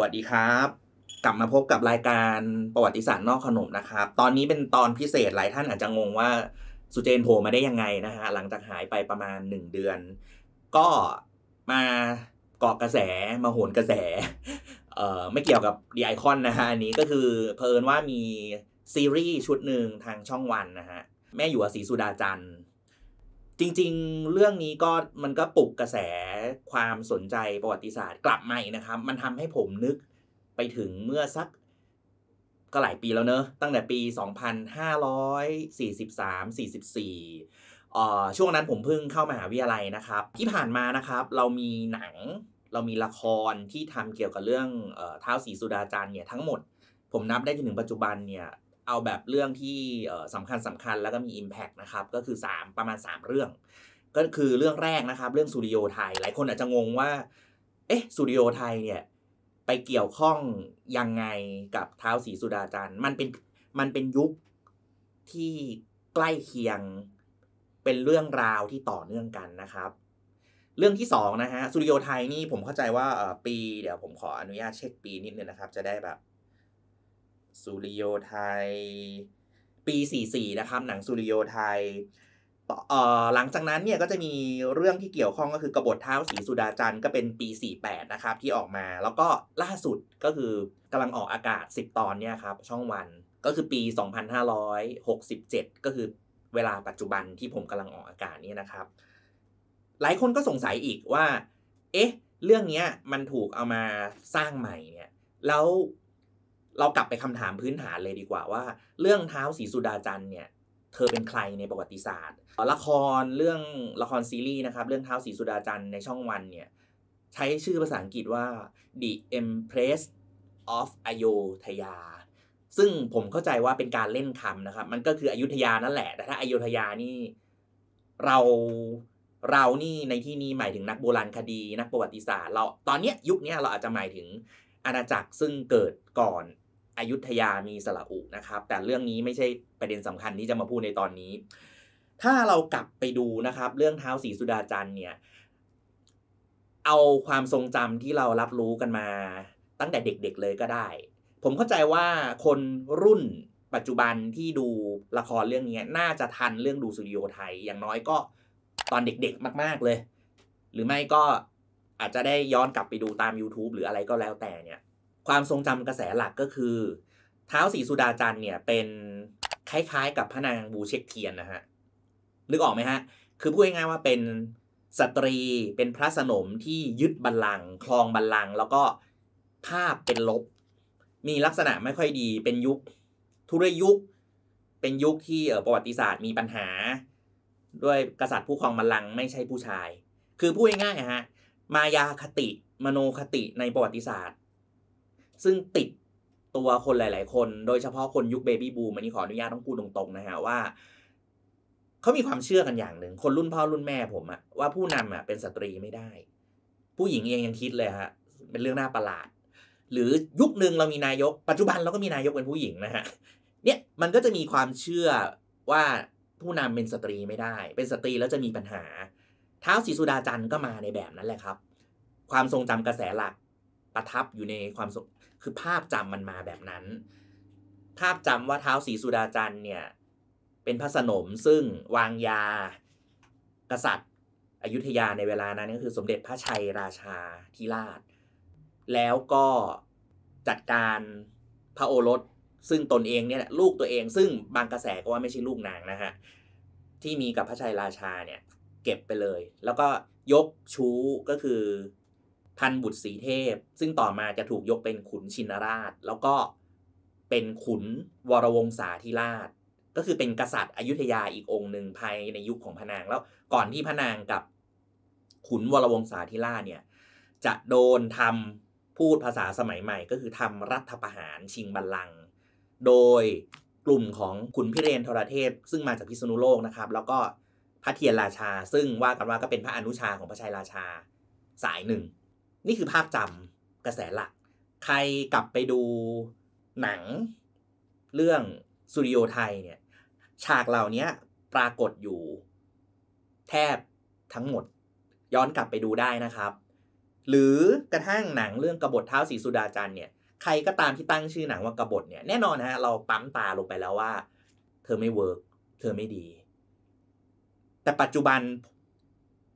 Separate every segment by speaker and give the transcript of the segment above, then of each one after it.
Speaker 1: วัสดีครับ กลับมาพบกับรายการประวัติศาสตร์นอกขนมนะครับ ตอนนี้เป็นตอนพิเศษหลายท่านอาจจะงงว่าสุเจนโผล่มาได้ยังไงนะฮะ หลังจากหายไปประมาณ 1 เดือน ก็มาเกาะกระแส มาโหนกระแส เอ่อ ไม่เกี่ยวกับดีไอคอนนะฮะ อันนี้ก็คือเพลินว่ามีซีรีส์ชุดหนึ่งทางช่องวันนะฮะ แม่อยู่สีสุดาจันทร์จริง ๆ เรื่องนี้ก็มันก็ปลุกกระแสความสนใจประวัติศาสตร์กลับมาอีกนะครับ มันทำให้ผมนึกไปถึงเมื่อสักก็หลายปีแล้วเนอะ ตั้งแต่ปี 2543-44อ่อช่วงนั้นผมเพิ่งเข้ามาหาวิทยาลัยนะครับ ที่ผ่านมานะครับ เรามีหนังเรามีละครที่ทำเกี่ยวกับเรื่องเท้าสีสุดาจันเนี่ยทั้งหมดผมนับได้จนถึงปัจจุบันเนี่ยเอาแบบเรื่องที่สำคัญสำคัญแล้วก็มี Impact นะครับ ก็คือ 3 ประมาณ 3 เรื่อง ก็คือเรื่องแรกนะครับ เรื่องสุริโยไทย หลายคนอาจจะงงว่า เอ๊ะสุริโยไทยเนี่ย ไปเกี่ยวข้องยังไงกับเท้าสีสุดาจันทร์มันเป็นมันเป็นยุคที่ใกล้เคียงเป็นเรื่องราวที่ต่อเนื่องกันนะครับ เรื่องที่สองนะฮะสุริโยไทยนี่ผมเข้าใจว่าปีเดี๋ยวผมขออนุญาตเช็คปีนิดนึงนะครับ จะได้แบบสุริโยไทยปี 44 นะครับหนังสุริโยไทยหลังจากนั้นเนี่ยก็จะมีเรื่องที่เกี่ยวข้องก็คือกบฏเท้าสีสุดาจันทร์ก็เป็นปี 48 นะครับที่ออกมาแล้วก็ล่าสุดก็คือกำลังออกอากาศ 10 ตอนเนี่ยครับช่องวันก็คือปี 2567 ก็คือเวลาปัจจุบันที่ผมกำลังออกอากาศนี่นะครับ หลายคนก็สงสัยอีกว่า เอ๊ะ เรื่องนี้มันถูกเอามาสร้างใหม่เนี่ยแล้วเรากลับไปคำถามพื้นฐานเลยดีกว่า ว่า เรื่องเท้าสีสุดาจันเนี่ยเธอเป็นใครในประวัติศาสตร์ ละครเรื่องละครซีรีส์นะครับ เรื่องเท้าสีสุดาจันในช่องวันเนี่ยใช้ชื่อภาษาอังกฤษว่า The Empress of Ayodhya ซึ่งผมเข้าใจว่าเป็นการเล่นคำนะครับ มันก็คืออยุธยานั่นแหละ แต่ถ้าอายุธยานี่เราเรานี่ในที่นี้หมายถึงนักโบราณคดีนักประวัติศาสตร์เราตอนนี้ยุคนี้เราอาจจะหมายถึงอาณาจักรซึ่งเกิดก่อนอยุธยามีสระอุนะครับ แต่เรื่องนี้ไม่ใช่ประเด็นสำคัญที่จะมาพูดในตอนนี้ ถ้าเรากลับไปดูนะครับเรื่องเท้าสีสุดาจันเนี่ย เอาความทรงจำที่เรารับรู้กันมา ตั้งแต่เด็กๆเลยก็ได้ ผมเข้าใจว่าคนรุ่นปัจจุบันที่ดูละครเรื่องนี้ น่าจะทันเรื่องดูสตูดิโอไทย อย่างน้อยก็ตอนเด็กๆมากๆเลย หรือไม่ก็อาจจะได้ย้อนกลับไปดูตาม YouTube หรืออะไรก็แล้วแต่เนี่ยความทรงจำกระแสหลักก็คือเท้าสีสุดาจันเนี่ย เป็นคล้ายๆ กับพระนางบูเชกเทียนนะฮะ นึกออกไหมฮะ คือพูดง่ายๆว่าเป็นสตรีเป็นพระสนมที่ยึดบัลลังก์คลองบัลลังก์แล้วก็ภาพเป็นลบ มีลักษณะไม่ค่อยดีเป็นยุคทุรยุคเป็นยุคที่ประวัติศาสตร์มีปัญหา ด้วยกษัตริย์ผู้ครองบัลลังก์ไม่ใช่ผู้ชาย คือพูดง่ายๆฮะมายาคติมโนคติในประวัติศาสตร์ซึ่งติดตัวคนหลาย ๆ คน โดยเฉพาะคนยุคเบบี้บูมอันนี้ขออนุญาตต้องพูดตรง ๆ นะฮะว่า เขามีความเชื่อกันอย่างหนึ่ง คนรุ่นพ่อรุ่นแม่ผมอะว่าผู้นำอะเป็นสตรีไม่ได้ ผู้หญิงเองยังคิดเลยฮะ เป็นเรื่องน่าประหลาด หรือยุคหนึ่งเรามีนายก ปัจจุบันเราก็มีนายกเป็นผู้หญิงนะฮะ เนี่ยมันก็จะมีความเชื่อว่าผู้นำเป็นสตรีไม่ได้ เป็นสตรีแล้วจะมีปัญหาท้าวศรีสุดาจันทร์ก็มาในแบบนั้นแหละครับ ความทรงจำกระแสหลักประทับอยู่ในความคือภาพจำมันมาแบบนั้น ภาพจำว่าเท้าสีสุดาจันเนี่ยเป็นพระสนมซึ่งวางยากษัตริย์อยุธยาในเวลานั้นก็คือ สมเด็จพระชัยราชาธิราชแล้วก็จัดการพระโอรสซึ่งตนเองเนี่ยลูกตัวเอง ซึ่งบางกระแสก็ว่าไม่ใช่ลูกนางนะฮะที่มีกับพระชัยราชาเนี่ยเก็บไปเลย แล้วก็ยกชู้ก็คือพันบุตรสีเทพซึ่งต่อมาจะถูกยกเป็นขุนชินราช แล้วก็เป็นขุนวรวงศาธิราช ก็คือเป็นกษัตริย์อยุธยาอีกองค์หนึ่งภายในยุคของพนาง แล้วก่อนที่พนางกับขุนวรวงศาธิราชเนี่ยจะโดนทำพูดภาษาสมัยใหม่ ก็คือทำรัฐประหารชิงบัลลังก์โดยกลุ่มของขุนพิเรนทรเทพซึ่งมาจากพิษณุโลกนะครับ แล้วก็พระเทียนราชา ซึ่งว่ากันว่าก็เป็นพระอนุชาของพระชัยราชาสายหนึ่งนี่คือภาพจำกระแสหลัก ใครกลับไปดูหนังเรื่องสุริโยไทยเนี่ยฉากเหล่านี้ปรากฏอยู่แทบทั้งหมดย้อนกลับไปดูได้นะครับ หรือกระทั่งหนังเรื่องกบฏเท้าสีสุดาจันเนี่ยใครก็ตามที่ตั้งชื่อหนังว่ากบฏเนี่ยแน่นอนฮะเราปั๊มตาลงไปแล้วว่า เธอไม่เวิร์กเธอไม่ดี แต่ปัจจุบัน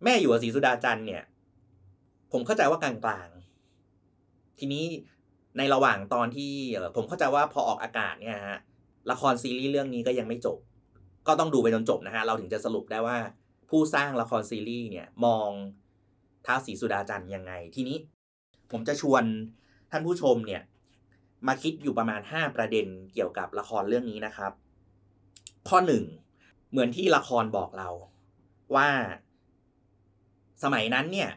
Speaker 1: แม่อยู่สีสุดาจันเนี่ยผมเข้าใจว่ากลาง ๆ ทีนี้ในระหว่างตอนที่ผมเข้าใจว่าพอออกอากาศเนี่ยฮะ ละครซีรีส์เรื่องนี้ก็ยังไม่จบ ก็ต้องดูไปจนจบนะฮะ เราถึงจะสรุปได้ว่าผู้สร้างละครซีรีส์เนี่ย มองท้าวศรีสุดาจันทร์ยังไงทีนี้ ผมจะชวนท่านผู้ชมเนี่ย มาคิดอยู่ประมาณ 5 ประเด็นเกี่ยวกับละครเรื่องนี้นะครับ ข้อ1 เหมือนที่ละครบอกเราว่า สมัยนั้นเนี่ย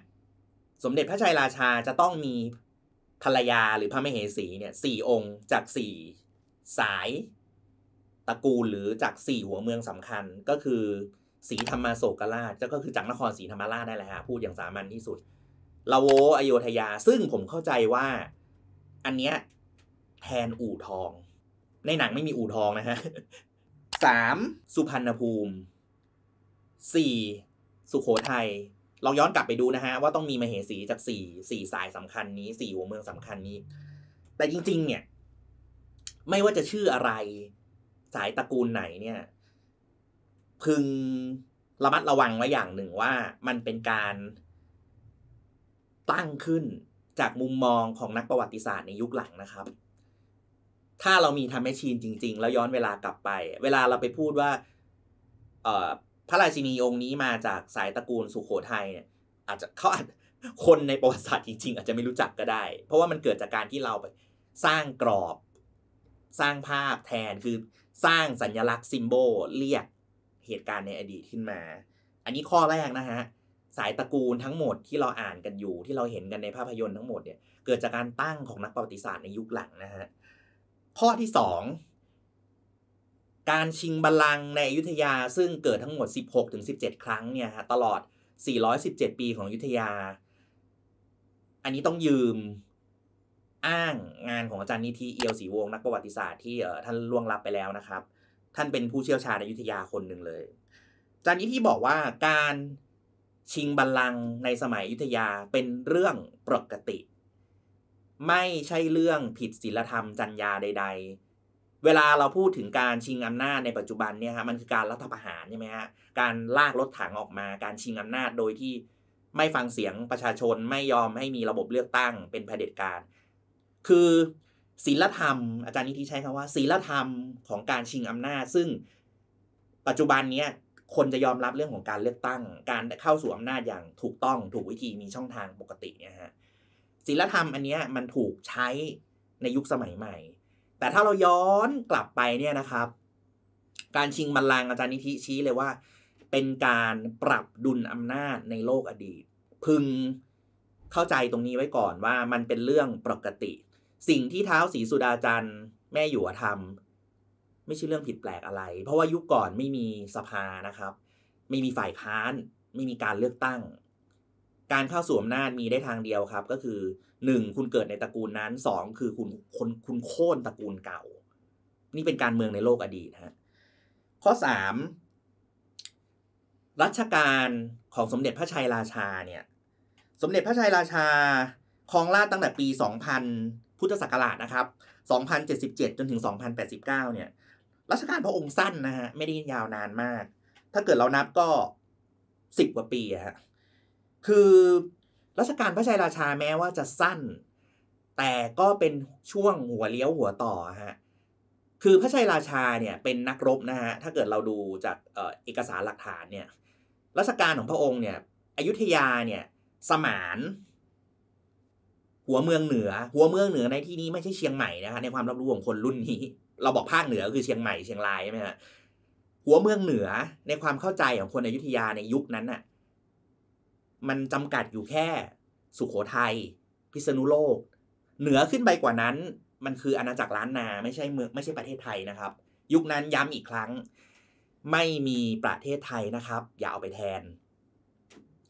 Speaker 1: สมเด็จพระชัยราชาจะต้องมี ภรรยาหรือพระมเหสีเนี่ยสี่องค์ จากสี่สายตระกูลหรือจากสี่หัวเมืองสำคัญก็คือสีธรรมาโศกราช ก็คือจากนครสีธรรมราชได้แหละฮะ พูดอย่างสามัญที่สุดลาโวอโยธยา ซึ่งผมเข้าใจว่าอันเนี้ยแทนอู่ทอง ในหนังไม่มีอู่ทองนะฮะสามสุพรรณภูมิสี่สุโขทัยลองย้อนกลับไปดูนะฮะว่าต้องมีมเหสีจากสี่สี่สายสำคัญนี้สี่หัวเมืองสำคัญนี้ แต่จริง ๆ เนี่ย ไม่ว่าจะชื่ออะไรสายตระกูลไหนเนี่ย พึงระมัดระวังไว้อย่างหนึ่งว่ามันเป็นการตั้งขึ้นจากมุมมองของนักประวัติศาสตร์ในยุคหลังนะครับ ถ้าเรามีทำแมชชีนจริงๆ แล้วย้อนเวลากลับไป เวลาเราไปพูดว่าพระราชินีองค์นี้มาจากสายตระกูลสุขโขทัยเนี่ยอาจจะเขาอาจคนในประวัติศาสตร์จริงๆอาจจะไม่รู้จักก็ได้ เพราะว่ามันเกิดจากการที่เราไปสร้างกรอบสร้างภาพแทนคือสร้างสัญลักษณ์ซิมโบลเรียกเหตุการณ์ในอดีตขึ้นมา อันนี้ข้อแรกนะฮะ สายตระกูลทั้งหมดที่เราอ่านกันอยู่ที่เราเห็นกันในภาพยนตร์ทั้งหมดเนี่ย เกิดจากการตั้งของนักประวัติศาสตร์ในยุคหลังนะฮะข้อที่สองการชิงบัลลังก์ในอยุธยา ซึ่งเกิดทั้งหมด 16-17 ครั้งเนี่ยฮะตลอด 417 ปีของอยุธยา อันนี้ต้องยืมอ้างงานของอาจารย์นิธิเอียวศรีวงศ์นักประวัติศาสตร์ที่ท่านล่วงลับไปแล้วนะครับ ท่านเป็นผู้เชี่ยวชาญใอยุธยาคนหนึ่งเลยอาจารย์นิธิบอกว่าการชิงบัลลังก์ในสมัยอยุธยาเป็นเรื่องปกติ ไม่ใช่เรื่องผิดศีลธรรมจัญญาใด ๆเวลาเราพูดถึงการชิงอำนาจในปัจจุบันเนี่ยฮะมันคือการรัฐประหารใช่ไหมฮะการลากรถถังออกมาการชิงอำนาจโดยที่ไม่ฟังเสียงประชาชนไม่ยอมให้มีระบบเลือกตั้งเป็นเผด็จการคือศีลธรรม อาจารย์นิติใช้คำว่าศีลธรรมของการชิงอำนาจ ซึ่งปัจจุบันเนี้ยคนจะยอมรับเรื่องของการเลือกตั้ง การเข้าสู่อำนาจอย่างถูกต้องถูกวิธีมีช่องทางปกติเนี่ยฮะศีลธรรมอันเนี้ยมันถูกใช้ในยุคสมัยใหม่แต่ถ้าเราย้อนกลับไปเนี่ยนะครับ การชิงบัลลังก์อาจารย์นิธิชี้เลยว่า เป็นการปรับดุลอำนาจในโลกอดีต พึงเข้าใจตรงนี้ไว้ก่อนว่ามันเป็นเรื่องปกติ สิ่งที่เท้าสีสุดาจันทร์ แม่อยู่ทำไม่ใช่เรื่องผิดแปลกอะไร เพราะว่ายุคก่อนไม่มีสภานะครับไม่มีฝ่ายค้านไม่มีการเลือกตั้งการเข้าสู่อำนาจมีได้ทางเดียวครับ ก็คือหนึ่งคุณเกิดในตระกูลนั้นสองคือคุณคนคุณโค่นตระกูลเก่า นี่เป็นการเมืองในโลกอดีตฮะ ข้อสามรัชกาลของสมเด็จพระชัยราชาเนี่ย สมเด็จพระชัยราชาครองราชตั้งแต่ปี 2000 พุทธศักราชนะครับ 2077 จนถึง 2089เนี่ย รัชกาลพระองค์สั้นนะฮะไม่ได้ยาวนานมาก ถ้าเกิดเรานับก็10กว่าปีฮะคือรัชกาลพระชัยราชาแม้ว่าจะสั้น แต่ก็เป็นช่วงหัวเลี้ยวหัวต่อฮะคือพระชัยราชาเนี่ยเป็นนักรบนะฮะถ้าเกิดเราดูจากเอกสารหลักฐานเนี่ยรัชกาลของพระองค์เนี่ยอยุธยาเนี่ยสมาน หัวเมืองเหนือ หัวเมืองเหนือในที่นี้ไม่ใช่เชียงใหม่นะคะในความรับรู้ของคนรุ่นนี้ เราบอกภาคเหนือคือเชียงใหม่เชียงรายใช่ไหมฮะหัวเมืองเหนือในความเข้าใจของคนอยุธยาในยุคนั้นน่ะมันจำกัดอยู่แค่สุขโขทัยพิษณุโลก เหนือขึ้นไปกว่านั้น มันคืออาณาจักรล้านนา ไม่ใช่เมืองไม่ใช่ประเทศไทยนะครับ ยุคนั้นย้ำอีกครั้งไม่มีประเทศไทยนะครับ อย่าเอาไปแทน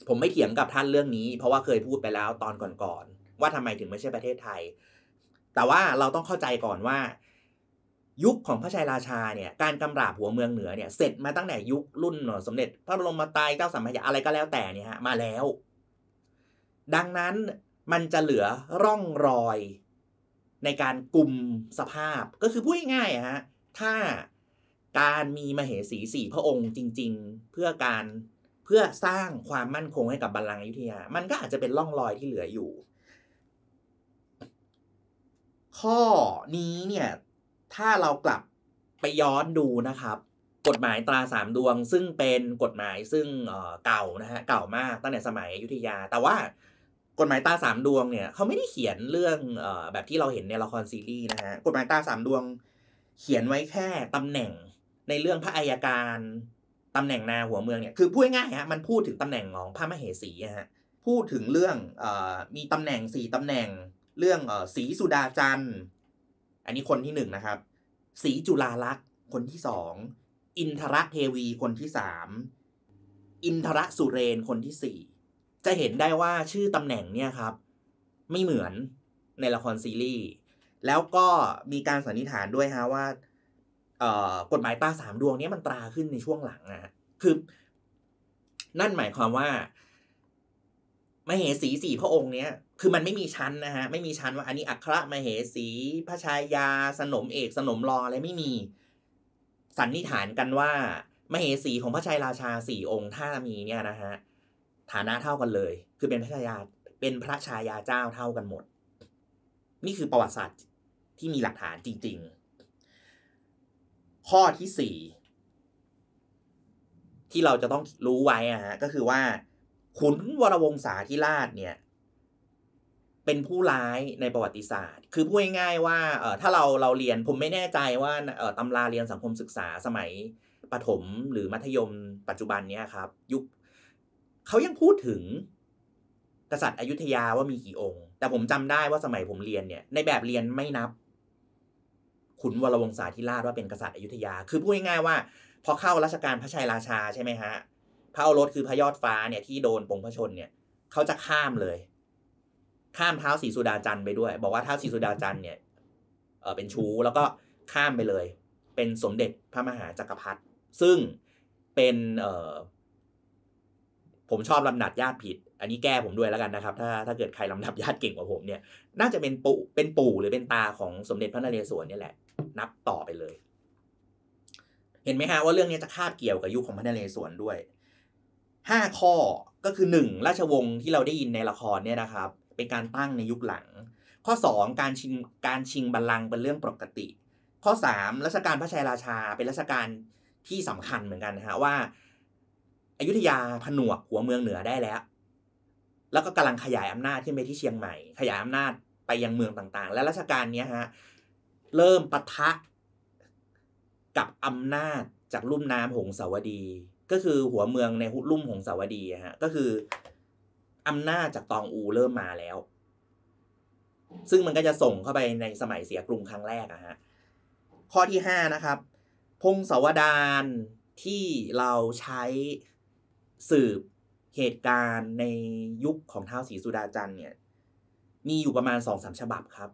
Speaker 1: ผมไม่เถียงกับท่านเรื่องนี้ เพราะว่าเคยพูดไปแล้วตอนก่อนๆว่าทำไมถึงไม่ใช่ประเทศไทย แต่ว่าเราต้องเข้าใจก่อนว่ายุค ของพระชัยราชาเนี่ย การกำราบหัวเมืองเหนือเนี่ยเสร็จมาตั้งแต่ยุครุ่น สมเด็จ พระบรมาตยเจ้าสัมพยาอะไรก็แล้วแต่เนี่ยฮะมาแล้ว ดังนั้นมันจะเหลือร่องรอยในการกลุ่มสภาพก็คือพูดง่ายๆฮะถ้าการมีมเหสีสี่พระองค์จริงๆ เพื่อการเพื่อสร้างความมั่นคงให้กับบัลลังก์อยุธยา มันก็อาจจะเป็นร่องรอยที่เหลืออยู่ ข้อนี้เนี่ยถ้าเรากลับไปย้อนดูนะครับ กฎหมายตราสามดวงซึ่งเป็นกฎหมายซึ่งเก่านะฮะเก่ามากตั้งแต่สมัยอยุธยา แต่ว่ากฎหมายตาสามดวงเนี่ยเขาไม่ได้เขียนเรื่องแบบที่เราเห็นในละครซีรีส์นะฮะ กฎหมายตาสามดวง เขียนไว้แค่ตำแหน่งในเรื่องพระอายการตำแหน่งนาหัวเมืองเนี่ยคือพูดง่ายฮะมันพูดถึงตำแหน่งของพระมเหสีฮะพูดถึงเรื่องอมีตำแหน่งสี่ตำแหน่งเรื่องสีสุดาจันทร์อันนี้คนที่หนึ่งนะครับ สีจุลาลักษณ์คนที่สองอินทระเทวีคนที่สามอินทระสุเรนคนที่สี่จะเห็นได้ว่าชื่อตำแหน่งเนี่ยครับ ไม่เหมือนในละครซีรีส์แล้วก็มีการสันนิษฐานด้วยฮะว่ากฎหมายตาสามดวงนี้มันตราขึ้นในช่วงหลังนะคือ นั่นหมายความว่ามเหสีสี่พระองค์เนี้ยคือมันไม่มีชั้นนะฮะไม่มีชั้นว่าอันนี้อัครมเหสี พระชายาสนมเอกสนมรออะไรไม่มีสันนิษฐานกันว่า มเหสีของพระชายราชาสี่องค์ถ้ามีเนี่ยนะฮะฐานะเท่ากันเลย คือเป็นพระชายาเป็นพระชายาเจ้าเท่ากันหมด นี่คือประวัติศาสตร์ที่มีหลักฐานจริงๆข้อที่สี่ ที่เราจะต้องรู้ไว้อะฮะก็คือว่า ขุนวรวงศาธิราชเนี่ยเป็นผู้ร้ายในประวัติศาสตร์ คือพูดง่ายๆว่า ถ้าเราเราเรียน ผมไม่แน่ใจว่าตำราเรียนสังคมศึกษาสมัยปถมหรือมัธยมปัจจุบันเนี้ยครับ ยุคเขายังพูดถึง กษัตริย์อยุธยาว่ามีกี่องค์ แต่ผมจำได้ว่าสมัยผมเรียนเนี่ย ในแบบเรียนไม่นับขุนวรวงศาธิราชว่าเป็นกษัตริย์อยุธยา คือพูดง่ายๆว่า พอเข้ารัชการพระชัยราชาใช่ไหมฮะพระโอรสคือพระยอดฟ้าเนี่ยที่โดนปงพระชนเนี่ยเขาจะข้ามเลยข้ามเท้าสีสุดาจันไปด้วย บอกว่าเท้าสีสุดาจันเนี่ยเออเป็นชู้แล้วก็ข้ามไปเลย เป็นสมเด็จพระมหาจักรพรรดิซึ่งเป็นเออผมชอบลำดับญาติผิด อันนี้แก้ผมด้วยแล้วกันนะครับ ถ้าถ้าเกิดใครลำดับญาติเก่งกว่าผมเนี่ย น่าจะเป็นปู่ เป็นปู่หรือเป็นตาของสมเด็จพระนเรศวรนี่แหละ นับต่อไปเลย เห็นไหมฮะว่าเรื่องนี้จะคาบเกี่ยวกับยุคของพระนเรศวรด้วยห้าข้อก็คือหนึ่งราชวงศ์ที่เราได้ยินในละครเนี่ยนะครับเป็นการตั้งในยุคหลัง ข้อ2การชิงการชิงบัลลังก์เป็นเรื่องปกติ ข้อ3รัชกาลพระชัยราชาเป็นรัชกาลที่สำคัญเหมือนกันนะฮะว่าอายุทยาผนวกหัวเมืองเหนือได้แล้ว แล้วก็กำลังขยายอำนาจขึ้นไปที่เชียงใหม่ ขยายอำนาจไปยังเมืองต่างๆ และรัชกาลนี้ฮะเริ่มปะทะกับอำนาจจากลุ่มน้ำหงสาวดี ก็คือหัวเมืองในลุ่มหงสาวดีฮะก็คืออำนาจจากตองอูเริ่มมาแล้ว ซึ่งมันก็จะส่งเข้าไปในสมัยเสียกรุงครั้งแรกอะฮะ ข้อที่ห้านะครับพงศาวดารที่เราใช้สืบเหตุการณ์ในยุคของท้าวศรีสุดาจันเนี่ยมีอยู่ประมาณสองสามฉบับครับ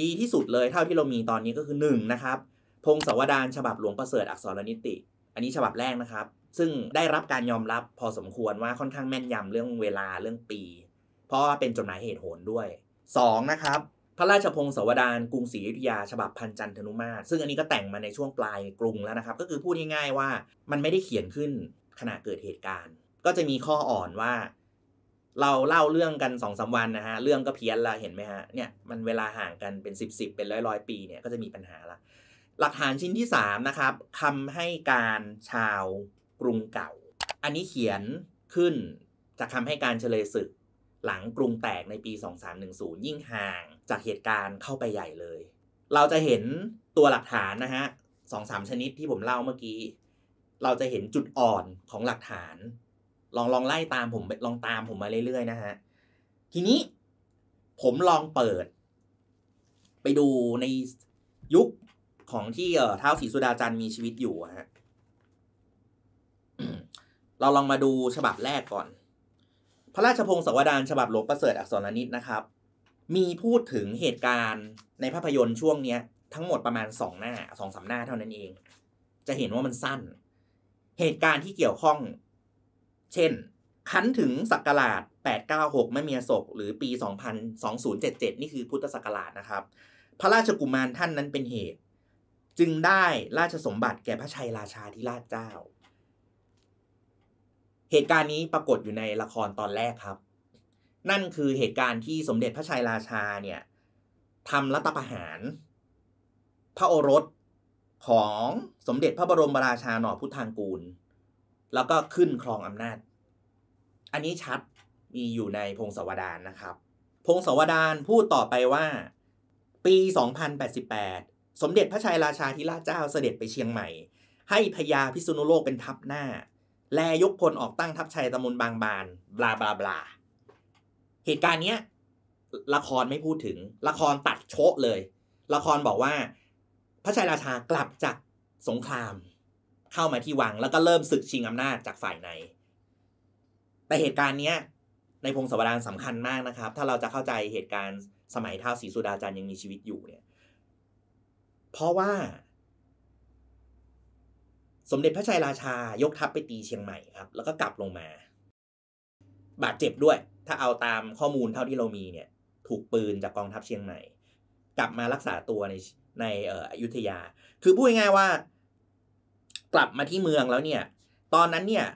Speaker 1: ดีที่สุดเลยเท่าที่เรามีตอนนี้ก็คืองนะครับพงศาวดารฉบับหลวงประเสริฐอักษรนิติ อันนี้ฉบับแรกนะครับซึ่งได้รับการยอมรับพอสมควรว่าค่อนข้างแม่นยำเรื่องเวลาเรื่องปี เพราะว่าเป็นจดหมายเหตุโหนด้วย 2. นะครับพระราชพงศาวดารกรุงศรีอยุธยาฉบับพันจันทนุมาตรซึ่งอันนี้ก็แต่งมาในช่วงปลายกรุงแล้วนะครับ ก็คือพูดง่ายๆว่ามันไม่ได้เขียนขึ้นขณะเกิดเหตุการณ์ ก็จะมีข้ออ่อนว่า เราเล่าเรื่องกันสองสาวันนะฮะเรื่องก็เพี้ยนละเห็นไหมฮะเนี่ยมันเวลาห่างกันเป็น 10บสเป็นร้อยร้อยปีเนี่ยก็จะมีปัญหาละ หลักฐานชิ้นที่3นะครับคำให้การชาวกรุงเก่า อันนี้เขียนขึ้นจากคำให้การเฉลยศึก หลังกรุงแตกในปี 2310 ยิ่งห่าง จากเหตุการณ์เข้าไปใหญ่เลย เราจะเห็นตัวหลักฐานนะฮะสองสามชนิดที่ผมเล่าเมื่อกี้ เราจะเห็นจุดอ่อนของหลักฐาน ลองลองไล่ตามผมลองตามผมมาเรื่อยๆนะฮะทีนี้ผมลองเปิด ไปดูในยุคของที่เท้าศรีสุดาจันทร์มีชีวิตอยู่ฮะเราลองมาดูฉบับแรกก่อน พระราชพงศาวดารฉบับหลวงประเสริฐอักษรนิตนะครับ มีพูดถึงเหตุการณ์ในภาพยนตร์ช่วงเนี้ยทั้งหมดประมาณสองหน้าสองสาหน้าเท่านั้นเอง จะเห็นว่ามันสั้น เหตุการณ์ที่เกี่ยวข้อง เช่นคันถึงศักราช 896 ไม่มีศก หรือปี2 0 2 0 7 7 นี่คือพุทธศักราชนะครับ พระราชกุมารท่านนั้นเป็นเหตุ จึงได้ราชสมบัติแก่พระชัยราชาธิราชเจ้าเหตุการณ์นี้ปรากฏอยู่ในละครตอนแรกครับ นั่นคือเหตุการณ์ที่สมเด็จพระชัยราชาเนี่ยทำรัฐประหาร พระโอรสของสมเด็จพระบรมราชาหนอพุทธางกูล แล้วก็ขึ้นครองอำนาจ อันนี้ชัดมีอยู่ในพงศาวดารนนะครับ พงศาวดารพูดต่อไปว่าปี2088สมเด็จพระชัยราชาธิราชเจ้าเสด็จไปเชียงใหม่ ให้พญาพิษณุโลกเป็นทัพหน้าแลยกพลออกตั้งทัพชัยตำมนบางบาน บลาบลาบลาเหตุการณ์เนี้ยละครไม่พูดถึงละครตัดโชะเลย ละครบอกว่า พระชัยราชากลับจากสงคราม เข้ามาที่วัง แล้วก็เริ่มศึกชิงอำนาจจากฝ่ายใน แต่เหตุการณ์เนี้ย ในพงศาวดารสำคัญมากนะครับ ถ้าเราจะเข้าใจเหตุการณ์สมัยท้าวศรีสุดาจันย์ยังมีชีวิตอยู่เนี่ย เพราะว่าสมเด็จพระชัยราชายกทัพไปตีเชียงใหม่ครับ แล้วก็กลับลงมา บาดเจ็บด้วยถ้าเอาตามข้อมูลเท่าที่เรามีเนี่ย ถูกปืนจากกองทัพเชียงใหม่ กลับมารักษาตัวในในอออยุธยา คือพูดง่ายๆว่ากลับมาที่เมืองแล้วเนี่ย ตอนนั้นเนี่ย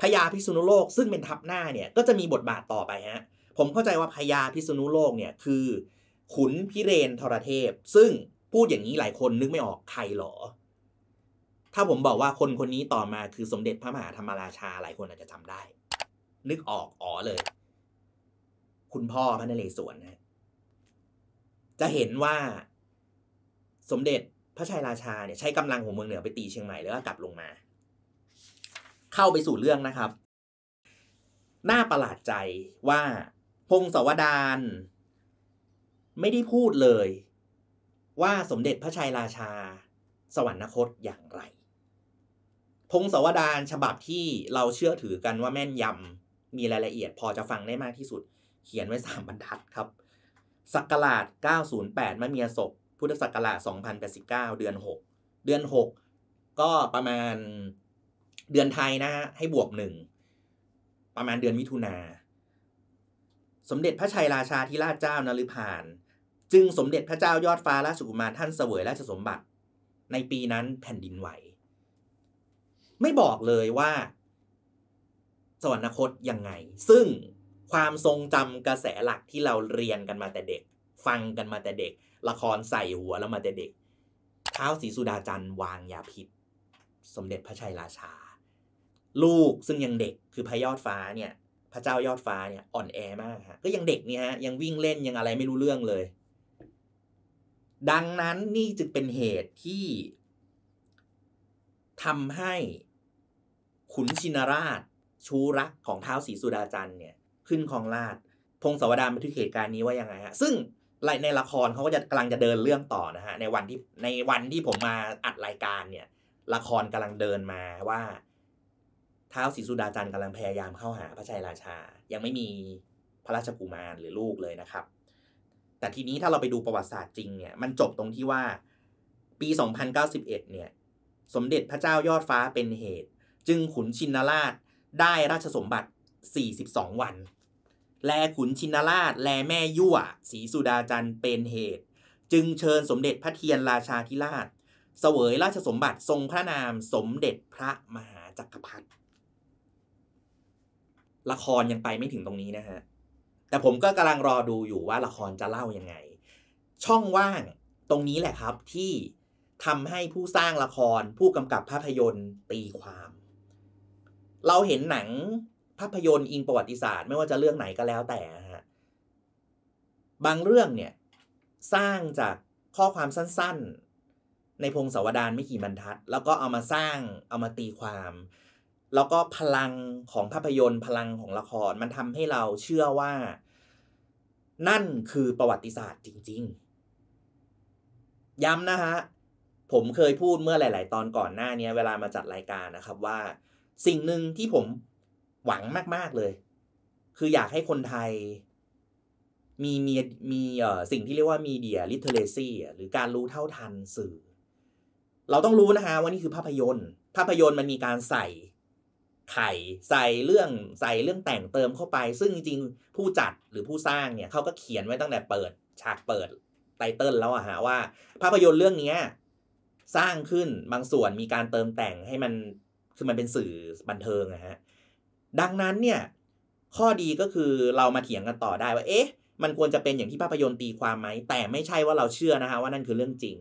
Speaker 1: พญาพิษณุโลกซึ่งเป็นทัพหน้าเนี่ยก็จะมีบทบาทต่อไปฮะผมเข้าใจว่าพญาพิษณุโลกเนี่ยคือ ขุนพิเรนทรเทพ ซึ่งพูดอย่างนี้หลายคนนึกไม่ออกใครหรอถ้าผมบอกว่าคนคนนี้ต่อมาคือสมเด็จพระมหาธรรมราชาหลายคนอาจจะจำได้ นึกออกอ๋อเลย คุณพ่อพระนเรศวรนะ จะเห็นว่า สมเด็จพระชัยราชาเนี่ยใช้กำลังของเมืองเหนือไปตีเชียงใหม่แล้วก็กลับลงมา เข้าไปสู่เรื่องนะครับ น่าประหลาดใจว่าพงศวดาน ไม่ได้พูดเลย ว่าสมเด็จพระชัยราชา สวรรคตอย่างไรพงศาวดารฉบับที่เราเชื่อถือกันว่าแม่นยำมีรายละเอียดพอจะฟังได้มากที่สุด เขียนไว้3บรรทัดครับ ศักราช908มะเมียศพพุทธศักราช2089 เดือน 6 เดือน 6 ก็ประมาณเดือนไทยนะฮะให้บวกหนึ่งประมาณเดือนมิถุนาสมเด็จพระชัยราชาธิราชเจ้านฤพานจึงสมเด็จพระเจ้ายอดฟ้าราชกุมารท่านเสวยราชสมบัติในปีนั้นแผ่นดินไหวไม่บอกเลยว่า สวรรคตยังไง ซึ่งความทรงจำกระแสหลักที่เราเรียนกันมาแต่เด็ก ฟังกันมาแต่เด็ก ละครใส่หัวแล้วมาแต่เด็ก ท้าวศรีสุดาจันทร์ วางยาพิษ สมเด็จพระชัยราชา ลูกซึ่งยังเด็กคือพระยอดฟ้าเนี่ย พระเจ้ายอดฟ้าเนี่ย อ่อนแอมากฮะก็ยังเด็กเนี่ยฮะยังวิ่งเล่นยังอะไรไม่รู้เรื่องเลย ดังนั้นนี่จึงเป็นเหตุที่ทำให้ขุนชินราชชูรักของเท้าศรีสุดาจันเนี่ยขึ้นคองราชพงศาวดารบันทึกเหตุการณ์นี้ว่ายังไงฮะซึ่งในละครเขาก็จะกำลังจะเดินเรื่องต่อนะฮะในวันที่ในวันที่ผมมาอัดรายการเนี่ยละครกำลังเดินมาว่าเท้าศรีสุดาจันกำกำลังพยายามเข้าหาพระชัยราชายังไม่มีพระราชกุมารหรือลูกเลยนะครับแต่ทีนี้ถ้าเราไปดูประวัติศาสตร์จริงเนี่ยมันจบตรงที่ว่าปี 2091 เนี่ยสมเด็จพระเจ้ายอดฟ้าเป็นเหตุจึงขุนชินราชได้ราชสมบัติ 42 วัน แลขุนชินราช แลแม่ยั่วศรีสุดาจันทร์เป็นเหตุ จึงเชิญสมเด็จพระเทียนราชาธิราช เสวยราชสมบัติทรงพระนามสมเด็จพระมหาจักรพรรดิ ละครยังไปไม่ถึงตรงนี้นะฮะ แต่ผมก็กำลังรอดูอยู่ว่าละครจะเล่ายังไง ช่องว่างตรงนี้แหละครับที่ทำให้ผู้สร้างละครผู้กำกับภาพยนตร์ตีความเราเห็นหนังภาพยนตร์อิงประวัติศาสตร์ ไม่ว่าจะเรื่องไหนก็แล้วแต่ฮะบางเรื่องเนี่ย สร้างจากข้อความสั้นๆ ในพงศาวดารไม่กี่บรรทัด แล้วก็เอามาสร้างเอามาตีความ แล้วก็พลังของภาพยนตร์พลังของละครมันทำให้เราเชื่อว่า นั่นคือประวัติศาสตร์ จริง ๆ ย้ำนะฮะผมเคยพูดเมื่อหลายๆ ตอนก่อนหน้านี้ เวลามาจัดรายการนะครับว่าสิ่งหนึ่งที่ผมหวังมากๆ เลย คืออยากให้คนไทยมีมีมีเอ่อสิ่งที่เรียกว่ามีเดียลิเทเลซี่หรือการรู้เท่าทันสื่อ เราต้องรู้นะฮะว่านี่คือภาพยนตร์ ภาพยนตร์มันมีการใส่ ไข่ใส่เรื่องใส่เรื่องแต่งเติมเข้าไป ซึ่งจริงๆ ผู้จัดหรือผู้สร้างเนี่ยเขาก็เขียนไว้ตั้งแต่เปิด ฉากเปิดไตเติลแล้วอะฮะว่า ภาพยนตร์เรื่องนี้สร้างขึ้นบางส่วนมีการเติมแต่งให้มันซึ่งมันเป็นสื่อบันเทิงนะฮะ ดังนั้นเนี่ย ข้อดีก็คือเรามาเถียงกันต่อได้ว่าเอ๊ะ มันควรจะเป็นอย่างที่ภาพยนตร์ตีความไหมแต่ไม่ใช่ว่าเราเชื่อนะฮะว่านั่นคือเรื่องจริง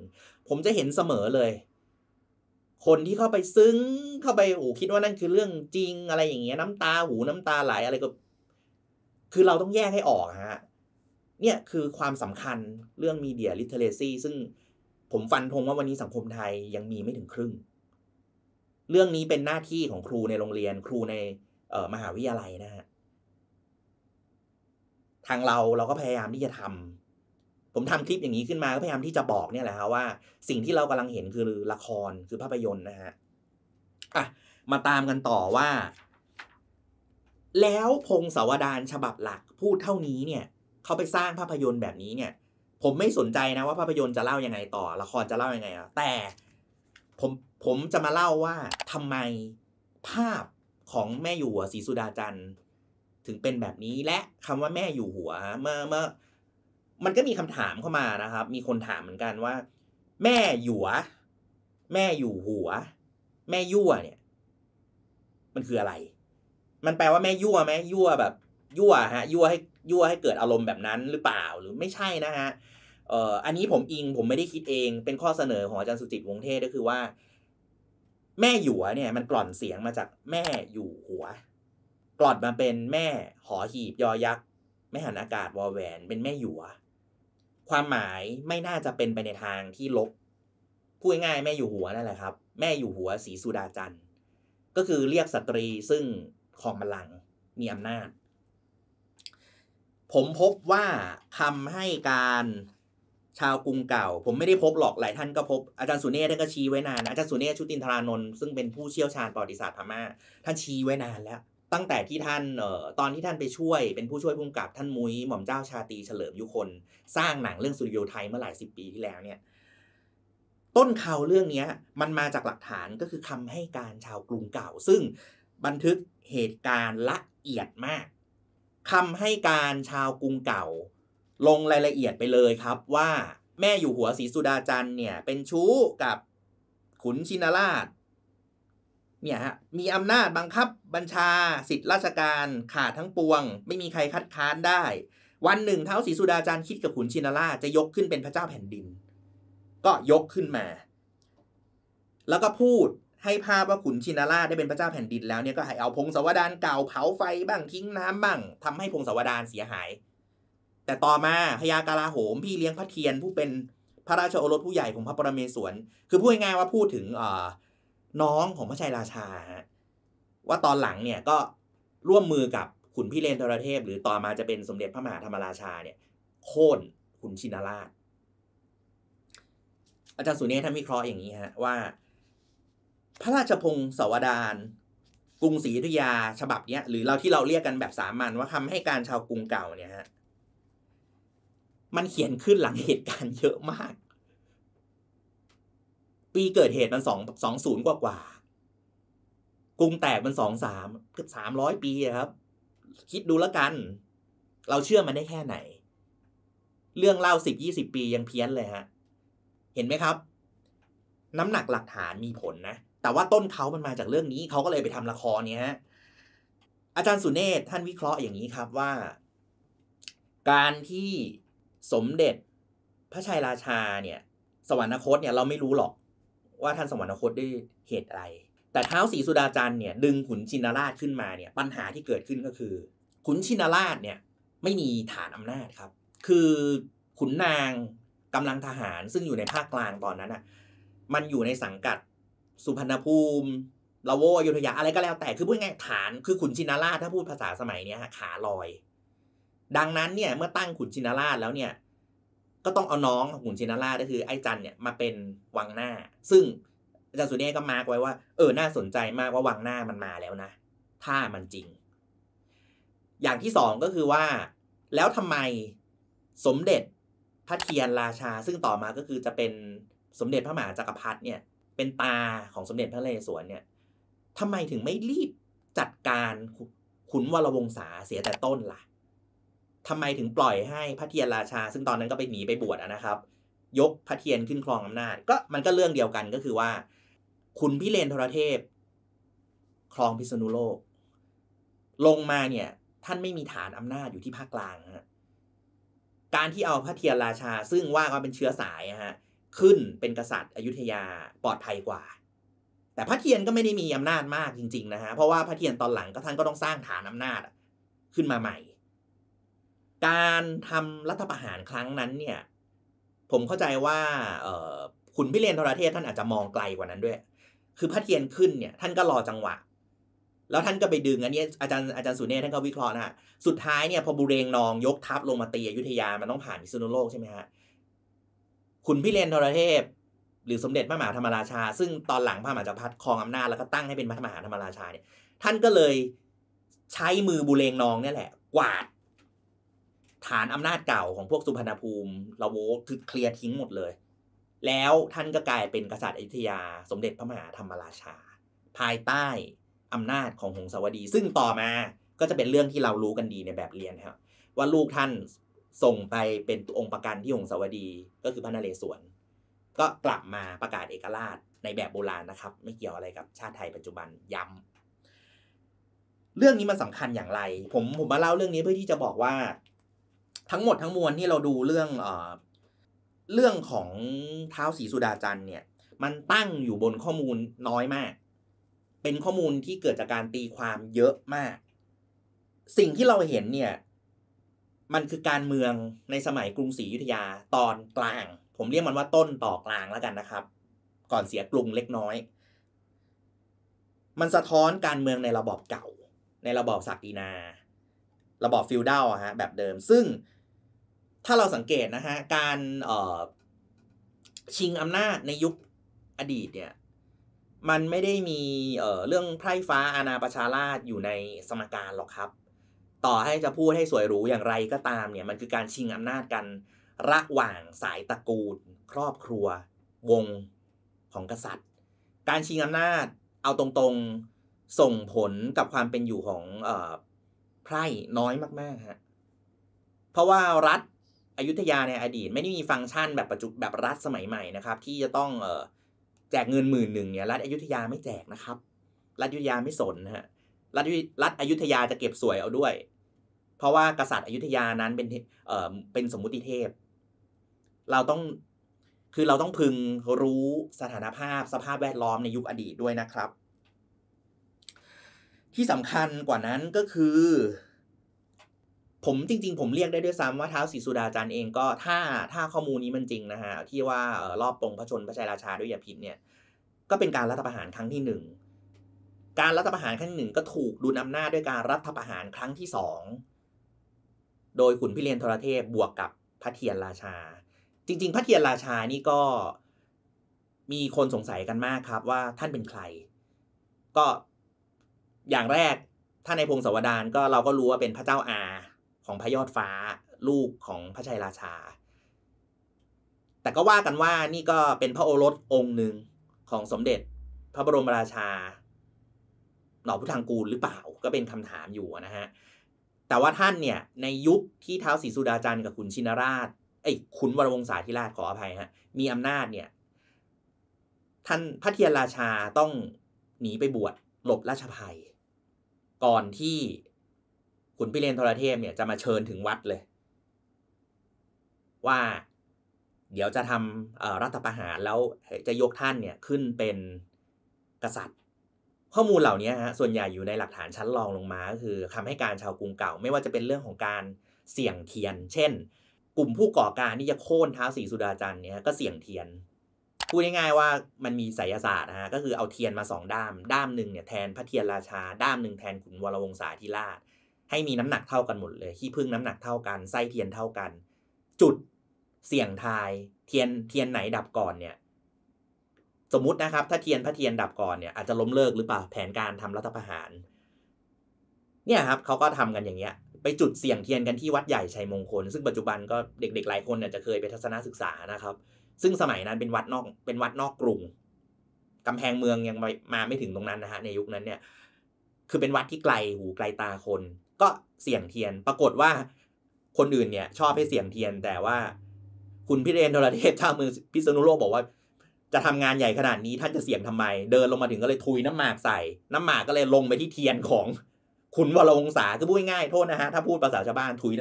Speaker 1: ผมจะเห็นเสมอเลย คนที่เข้าไปซึ้งเข้าไปโอ้คิดว่านั่นคือเรื่องจริงอะไรอย่างเงี้ยน้ำตาหูน้ำตาไหลอะไรก็ คือเราต้องแยกให้ออกฮะเนี่ยคือความสำคัญเรื่องมีเดียลิเทเลซีซึ่งผมฟันธงว่าวันนี้สังคมไทยยังมีไม่ถึงครึ่งเรื่องนี้เป็นหน้าที่ของครูในโรงเรียนครูในมหาวิทยาลัยนะฮะทางเราเราก็พยายามที่จะทำ ผมทำคลิปอย่างนี้ขึ้นมา ก็พยายามที่จะบอกเนี่ยแหละับว่า สิ่งที่เรากำลังเห็นคือละครคือภาพยนตร์นะฮะอ่ะมาตามกันต่อว่า แล้วพงศาวดารฉบับหลัก พูดเท่านี้เนี่ยเขาไปสร้างภาพยนตร์แบบนี้เนี่ย ผมไม่สนใจนะว่าภาพยนตร์จะเล่ายังไงต่อ ละครจะเล่ายังไง อ่ะ แต่ผมผมจะมาเล่าว่าทำไมภาพของแม่อยู่หัวศรีสุดาจันทร์ถึงเป็นแบบนี้และคำว่าแม่อยู่หัวเมื่อเมื่อมันก็มีคำถามเข้ามานะครับ มีคนถามเหมือนกันว่า แม่หยัวแม่อยู่หัว แม่ยั่วเนี่ย มันคืออะไร มันแปลว่าแม่ยั่วไหมยั่วแบบ ยั่วฮะยั่วให้ยั่วให้เกิดอารมณ์แบบนั้นหรือเปล่าหรือไม่ใช่นะฮะเอ่ออันนี้ผมอิงผมไม่ได้คิดเอง เป็นข้อเสนอของอาจารย์สุจิตวงเทศก็คือว่า แม่หยัวเนี่ย มันกล่อนเสียงมาจากแม่อยู่หัวกล่อนมาเป็นแม่หอหีบยอยักษ์แม่หันอากาศวอแหวนเป็นแม่หยัว ความหมายไม่น่าจะเป็นไปในทางที่ลบพูดง่ายแม่อยู่หัวนั่นแหละครับ แม่อยู่หัวสีสุดาจันทร์ ก็คือเรียกสตรีซึ่งของบัลลังก์มีอำนาจ ผมพบว่าคำให้การชาวกรุงเก่า ผมไม่ได้พบหรอกหลายท่านก็พบ อาจารย์สุเนศท่านก็ชี้ไว้นานนะอาจารย์สุเนศชุตินทรานนท์ซึ่งเป็นผู้เชี่ยวชาญประวัติศาสตร์พม่าท่านชี้ไว้นานแล้ว ตั้งแต่ที่ท่านเอ่อตอนที่ท่านไปช่วยเป็นผู้ช่วยผู้กำกับท่านมุ้ยหม่อมเจ้าชาตีเฉลิม ยุคนสร้างหนังเรื่องสุริโยไทยเมื่อหลายสิบปีที่แล้วเนี่ยต้นข่าวเรื่องนี้มันมาจากหลักฐานก็คือคำให้การชาวกรุงเก่า ซึ่งบันทึกเหตุการณ์ละเอียดมากคำให้การชาวกรุงเก่าลงรายละเอียดไปเลยครับว่า แม่อยู่หัวศรีสุดาจันเนี่ย เป็นชู้กับขุนชินราช เนี่ยฮะมีอำนาจบังคับบัญชาสิทธิราชการ ขาดทั้งปวง ไม่มีใครคัดค้านได้ วันหนึ่งเท้าศรีสุดาจันคิดกับขุนชินราชจะยกขึ้นเป็นพระเจ้าแผ่นดิน ก็ยกขึ้นมา แล้วก็พูดให้ภาพว่าขุนชินราชได้เป็นพระเจ้าแผ่นดินแล้วเนี่ยก็ให้เอาพงศาวดารเก่าเผาไฟบ้างทิ้งน้ำบ้าง ทำให้พงศาวดารเสียหายแต่ต่อมาพญากาลาโหมพี่เลี้ยงพระเทียนผู้เป็นพระราชโอรสผู้ใหญ่ของพระปรเมศวรคือพูดง่ายว่าพูดถึงน้องของพระชัยราชาว่าตอนหลังเนี่ยก็ร่วมมือกับขุนพี่เลนทรเทพหรือต่อมาจะเป็นสมเด็จพระมหาธรรมราชาเนี่ยโค่นขุนชินราชอาจารย์สุเนธท่านวิเคราะห์อย่างนี้ฮะว่า พระราชพงศาวดารกรุงศรีอยุธยาฉบับเนี้ยหรือเราที่เราเรียกกันแบบสามัญว่าคำให้การชาวกรุงเก่าเนี่ยฮะมันเขียนขึ้นหลังเหตุการณ์เยอะมาก ปีเกิดเหตุมันสองสองศูนย์กว่ากว่า กรุงแตกมันสองสามเกือบสามร้อยปีครับ คิดดูแล้วกัน เราเชื่อมันได้แค่ไหน เรื่องเล่าสิบยี่สิบปียังเพี้ยนเลยฮะ เห็นไหมครับ น้ำหนักหลักฐานมีผลนะ แต่ว่าต้นเขามันมาจากเรื่องนี้เขาก็เลยไปทำละครเนี้ยอาจารย์สุเนศท่านวิเคราะห์อย่างนี้ครับว่า การที่สมเด็จพระชัยราชาเนี่ยสวรรคตเนี่ยเราไม่รู้หรอกว่าท่านสวรรคตด้วยเหตุอะไร แต่เท้าสีสุดาจันเนี่ยดึงขุนชินราชขึ้นมาเนี่ยปัญหาที่เกิดขึ้นก็คือ ขุนชินราชเนี่ยไม่มีฐานอำนาจครับ คือขุนนางกำลังทหาร ซึ่งอยู่ในภาคกลางตอนนั้นอ่ะมันอยู่ในสังกัดสุพรรณภูมิลาโวอยุธยาอะไรก็แล้วแต่คือพูดง่ายฐานคือขุนชินราชถ้าพูดภาษาสมัยเนี้ยขาลอยดังนั้นเนี่ยเมื่อตั้งขุนชินราชแล้วเนี่ย ก็ต้องเอาน้องของขุนชินราช ก็คือไอ้จันเนี่ยมาเป็นวังหน้า ซึ่งอาจารย์สุเนศก็มาร์กไว้ว่า เออน่าสนใจมากว่า วังหน้ามันมาแล้วนะ ถ้ามันจริง อย่างที่สองก็คือว่าแล้วทำไมสมเด็จพระเทียนราชา ซึ่งต่อมาก็คือจะเป็นสมเด็จพระมหาจากักรพรรดิเนี่ย เป็นตาของสมเด็จพระเรศวรเนี่ย ทำไมถึงไม่รีบจัดการขุนวรวงศาเสียแต่ต้นละ่ะทำไมถึงปล่อยให้พระเทียนราชา ซึ่งตอนนั้นก็ไปหนีไปบวชนะครับ ยกพระเทียนขึ้นครองอำนาจก็มันก็เรื่องเดียวกันก็คือว่า คุณพิเรนทรเทพครองพิษณุโลก ลงมาเนี่ย ท่านไม่มีฐานอำนาจอยู่ที่ภาคกลางฮะการที่เอาพระเทียนราชาซึ่งว่าก็เป็นเชื้อสายฮะขึ้นเป็นกษัตริย์อยุธยาปลอดภัยกว่า แต่พระเทียนก็ไม่ได้มีอำนาจมากจริง ๆ นะฮะเพราะว่าพระเทียนตอนหลังก็ท่านก็ต้องสร้างฐานอำนาจขึ้นมาใหม่การทำรัฐประหารครั้งนั้นเนี่ย ผมเข้าใจว่าคุณพิเรนทรเทศท่านอาจจะมองไกลกว่านั้นด้วย คือพระเทียนขึ้นเนี่ย ท่านก็รอจังหวะ แล้วท่านก็ไปดึงอันนี้ อาจารย์อาจารย์สุเนศท่านก็วิเคราะห์นะฮะ สุดท้ายเนี่ย พอบุเรงนองยกทัพ ลงมาตีอยุธยา มันต้องผ่านพิษณุโลกใช่ไหมฮะคุณพิเรนทรเทพ หรือสมเด็จพระมหาธรรมราชา ซึ่งตอนหลังพระมหาจักรพรรดิครองอำนาจแล้วก็ตั้งให้เป็นพระมหาธรรมราชาเนี่ย ท่านก็เลยใช้มือบุเรงนองเนี่ยแหละ กวาดฐานอำนาจเก่าของพวกสุพรรณภูมิ เราโวคือเคลียร์ทิ้งหมดเลย แล้วท่านก็กลายเป็นกษัตริย์อยุธยา สมเด็จพระมหาธรรมราชา ภายใต้อำนาจของหงสาวดี ซึ่งต่อมาก็จะเป็นเรื่องที่เรารู้กันดีในแบบเรียนครับว่าลูกท่านส่งไปเป็นองค์ประกันที่หงสาวดี ก็คือพระนเรศวร ก็กลับมาประกาศเอกราชในแบบโบราณนะครับ ไม่เกี่ยวอะไรกับชาติไทยปัจจุบันย้ำ เรื่องนี้มันสำคัญอย่างไร ผมผมมาเล่าเรื่องนี้เพื่อที่จะบอกว่าทั้งหมดทั้งมวลที่เราดูเรื่อง เรื่องของเท้าสีสุดาจันเนี่ย มันตั้งอยู่บนข้อมูลน้อยมาก เป็นข้อมูลที่เกิดจากการตีความเยอะมาก สิ่งที่เราเห็นเนี่ย มันคือการเมืองในสมัยกรุงศรีอยุธยาตอนกลาง ผมเรียกมันว่าต้นต่อกลางแล้วกันนะครับ ก่อนเสียกรุงเล็กน้อย มันสะท้อนการเมืองในระบอบเก่า ในระบอบศักดินา ระบอบฟิวดัลฮะแบบเดิมซึ่งถ้าเราสังเกตนะฮะการชิงอำนาจในยุคอดีตเนี่ย มันไม่ได้มีเเรื่องไพร่ฟ้าอาณาประชาราชอยู่ในสมการหรอกครับ ต่อให้จะพูดให้สวยหรูอย่างไรก็ตามเนี่ยมันคือการชิงอำนาจกันระหว่างสายตระกูลครอบครัว วงของกษัตริย์ การชิงอำนาจเอาตรงๆส่งผลกับความเป็นอยู่ของไพร่น้อยมาก ๆฮะเพราะว่ารัฐอยุธยาในอดีต ไม่ได้มีฟังก์ชันแบบปัจจุแบบรัฐสมัยใหม่นะครับ ที่จะต้องเอแจกเงินหมื่นหนึ่งเนี่ยรัฐอยุธยาไม่แจกนะครับ รัฐอยุธยาไม่สนนะฮะรัฐรัฐอยุธยาจะเก็บสวยเอาด้วย เพราะว่ากษัตริย์อยุธยานั้นเป็นเออเป็นสมมุติเทพเราต้องคือเราต้องพึงรู้สถานภาพสภาพแวดล้อมในยุคอดีตด้วยนะครับ ที่สำคัญกว่านั้นก็คือผมจริง ๆ ผมเรียกได้ด้วยซ้ำว่าเท้าศรีสุดาจันเอง ก็ถ้าถ้าข้อมูลนี้มันจริงนะฮะ ที่ว่ารอบปรงพระชนพระชัยราชาด้วยยาพิษเนี่ย ก็เป็นการรัฐประหารครั้งที่หนึ่งการรัฐประหารครั้งหนึ่งก็ถูกดูนำหน้าด้วยการรัฐประหารครั้งที่สองโดยขุนพิเรนทรเทพบวกกับพระเทียนราชา จริงๆ พระเทียนราชานี่ก็มีคนสงสัยกันมากครับว่าท่านเป็นใคร ก็อย่างแรกท่านในพงศาวดารก็เราก็รู้ว่าเป็นพระเจ้าอาของพระยอดฟ้าลูกของพระชัยราชา แต่ก็ว่ากันว่านี่ก็เป็นพระโอรสองค์หนึ่งของสมเด็จ พระบรมราชาหนอพุทธังกูลหรือเปล่าก็เป็นคำถามอยู่นะฮะ แต่ว่าท่านเนี่ย ในยุคที่เท้าศรีสุดาจันทร์กับขุนชินราชไอ้ขุนวรวงศาธิราชขออภัยฮะ มีอำนาจเนี่ย ท่านพระเทียนราชาต้องหนีไปบวชหลบราชภัย ก่อนที่ขุนพิเรนทรเทพเนี่ยจะมาเชิญถึงวัดเลย ว่า เดี๋ยวจะทำรัฐประหารแล้วจะยกท่านเนี่ยขึ้นเป็นกษัตริย์ ข้อมูลเหล่านี้ฮะส่วนใหญ่อยู่ในหลักฐานชั้นรองลงมา ก็คือคำให้การชาวกรุงเก่าไม่ว่าจะเป็นเรื่องของการเสี่ยงเทียน เช่น กลุ่มผู้ก่อการที่จะโค่นเท้าสีสุดาจันเนี่ยก็เสี่ยงเทียน พูดง่ายๆว่ามันมีไสยศาสตร์นะฮะก็คือเอาเทียนมาสองด้ามด้ามหนึ่งเนี่ยแทนพระเทียนราชาด้ามหนึ่งแทนขุนวรวงศาธิราชให้มีน้ำหนักเท่ากันหมดเลยขี้พึ่งน้ำหนักเท่ากันไส้เทียนเท่ากัน จุดเสี่ยงทาย เทียนเทียนไหนดับก่อนเนี่ยสมมตินะครับ ถ้าเทียนพระเทียนดับก่อนเนี่ยอาจจะล้มเลิกหรือเปล่าแผนการทำรัฐประหารเนี่ยครับเขาก็ทำกันอย่างเงี้ยไปจุดเสี่ยงเทียนกันที่วัดใหญ่ชัยมงคล ซึ่งปัจจุบันก็เด็ก ๆ หลายคนเนี่ยจะเคยไปทัศนศึกษานะครับ ซึ่งสมัยนั้นเป็นวัดนอก เป็นวัดนอกกรุงกำแพงเมืองยังมาไม่ถึงตรงนั้นนะฮะในยุคนั้นเนี่ย คือเป็นวัดที่ไกลหูไกลตาคนก็เสี่ยงเทียน ปรากฏว่า คนอื่นเนี่ย ชอบให้เสี่ยงเทียน แต่ว่าคุณพิเรนทรเทพเจ้ามือพิษณุโลกบอกว่า จะทำงานใหญ่ขนาดนี้ท่านจะเสี่ยงทำไม เดินลงมาถึงก็เลยทุยน้ำหมากใส่ น้ำหมากก็เลยลงไปที่เทียนของคุณวรงศาคือพูดง่ายโทษนะฮะ ถ้าพูดภาษาชาวบ้านทุย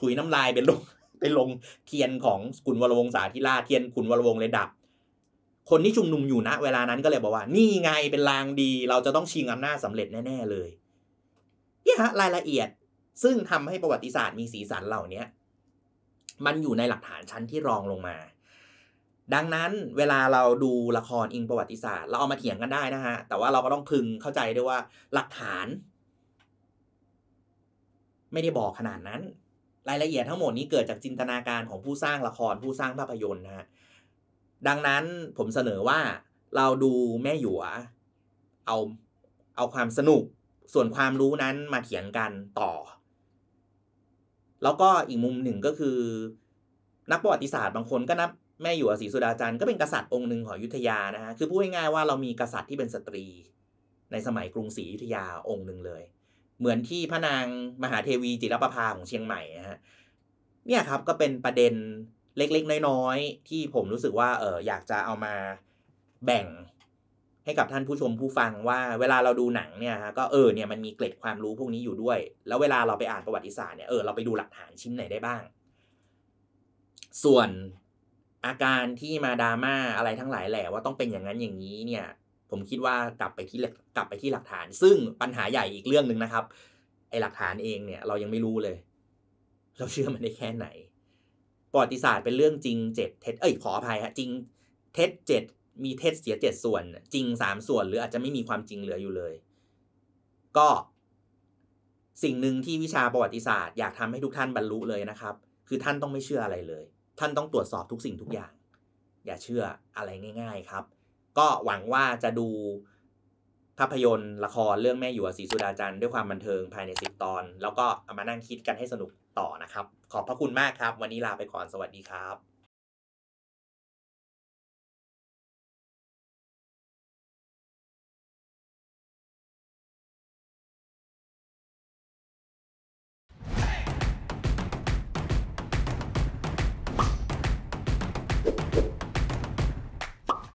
Speaker 1: ทุยน้ำลายเป็นลงเป็นลงเทียนของคุณวรวงศาธิราชเทียน คุณวรวงเลยดับ คนที่ชุมนุมอยู่นะ เวลานั้นก็เลยบอกว่า นี่ไงเป็นลางดี เราจะต้องชิงอำนาจสาเร็จแน่ๆเลยเนี่ยฮะรายละเอียดซึ่งทำให้ประวัติศาสตร์มีสีสันเหล่านี้มันอยู่ในหลักฐานชั้นที่รองลงมา ดังนั้นเวลาเราดูละครอิงประวัติศาสตร์เราเอามาเถียงกันได้นะฮะ แต่ว่าเราก็ต้องพึงเข้าใจด้วยว่าหลักฐาน ไม่ได้บอกขนาดนั้น รายละเอียดทั้งหมดนี้เกิดจากจินตนาการของผู้สร้างละครผู้สร้างภาพยนตร์นะฮะดังนั้นผมเสนอว่าเราดูแม่หยวเอาเอาความสนุกส่วนความรู้นั้นมาเถียงกันต่อ แล้วก็อีกมุมหนึ่งก็คือ นักประวัติศาสตร์บางคนก็นับแม่อยู่ศีสุดาจันทร์ก็เป็นกษัตริย์องค์หนึ่งของยุทธยา นะฮะ คือพูดง่ายๆว่าเรามีกษัตริย์ที่เป็นสตรี ในสมัยกรุงศรีอยุธยาองค์หนึ่งเลย เหมือนที่พระนางมหาเทวีจิรประภาของเชียงใหม่นะฮะเนี่ยครับก็เป็นประเด็นเล็กๆ น้อยๆที่ผมรู้สึกว่าเอออยากจะเอามาแบ่งให้กับท่านผู้ชมผู้ฟังว่าเวลาเราดูหนังเนี่ยฮะก็เออเนี่ยมันมีเกร็ดความรู้พวกนี้อยู่ด้วย แล้วเวลาเราไปอ่านประวัติศาสตร์เนี่ยเออเราไปดูหลักฐานชิ้นไหนได้บ้าง ส่วนอาการที่มาดราม่าอะไรทั้งหลายแหละว่าต้องเป็นอย่างนั้นอย่างนี้เนี่ย ผมคิดว่ากลับไปที่กลับไปที่หลักฐาน ซึ่งปัญหาใหญ่อีกเรื่องหนึ่งนะครับไอหลักฐานเองเนี่ยเรายังไม่รู้เลย เราเชื่อมันได้แค่ไหนประวัติศาสตร์เป็นเรื่องจริงเจ็ดเท็จเอ้ยขออภัยฮะ จริง เท็จเจ็ดมี เท็จเสียเจ็ดส่วนจริงสามส่วน หรืออาจจะไม่มีความจริงเหลืออยู่เลย ก็สิ่งหนึ่งที่วิชาประวัติศาสตร์อยากทำให้ทุกท่านบรรลุเลยนะครับ คือท่านต้องไม่เชื่ออะไรเลย ท่านต้องตรวจสอบทุกสิ่งทุกอย่าง อย่าเชื่ออะไรง่าย ๆครับ ก็หวังว่าจะดูภาพยนตร์ละครเรื่องแม่หยูศสีสุดาจันทร์ด้วยความบันเทิงภายในสิบตอน แล้วก็เอามานั่งคิดกันให้สนุกต่อนะครับ ขอบพระคุณมากครับ วันนี้ลาไปก่อนสวัสดีครับ Hey!